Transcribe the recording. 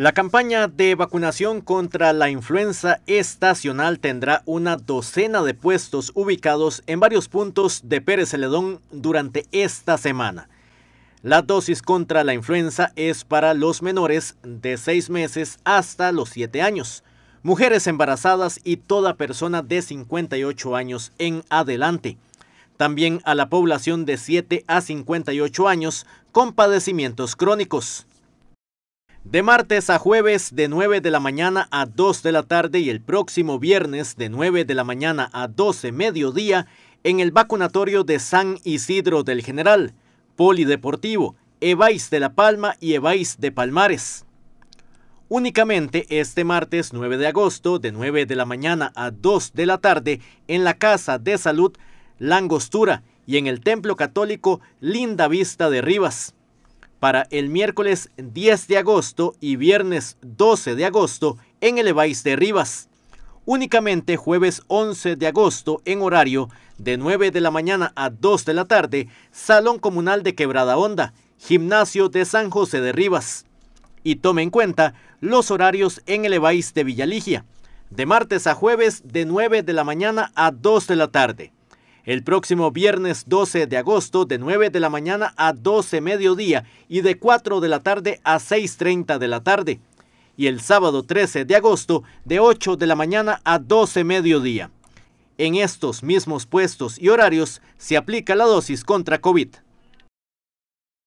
La campaña de vacunación contra la influenza estacional tendrá una docena de puestos ubicados en varios puntos de Pérez Celedón durante esta semana. La dosis contra la influenza es para los menores de 6 meses hasta los 7 años, mujeres embarazadas y toda persona de 58 años en adelante. También a la población de 7 a 58 años con padecimientos crónicos. De martes a jueves de 9 de la mañana a 2 de la tarde y el próximo viernes de 9 de la mañana a 12 mediodía en el vacunatorio de San Isidro del General, Polideportivo, Evais de La Palma y Evais de Palmares. Únicamente este martes 9 de agosto de 9 de la mañana a 2 de la tarde en la Casa de Salud Langostura y en el Templo Católico Linda Vista de Rivas para el miércoles 10 de agosto y viernes 12 de agosto en el Evais de Rivas. Únicamente jueves 11 de agosto en horario de 9 de la mañana a 2 de la tarde, Salón Comunal de Quebrada Onda, Gimnasio de San José de Rivas. Y tome en cuenta los horarios en el Evais de Villaligia, de martes a jueves de 9 de la mañana a 2 de la tarde el próximo viernes 12 de agosto de 9 de la mañana a 12 mediodía y de 4 de la tarde a 6.30 de la tarde. Y el sábado 13 de agosto de 8 de la mañana a 12 mediodía. En estos mismos puestos y horarios se aplica la dosis contra COVID.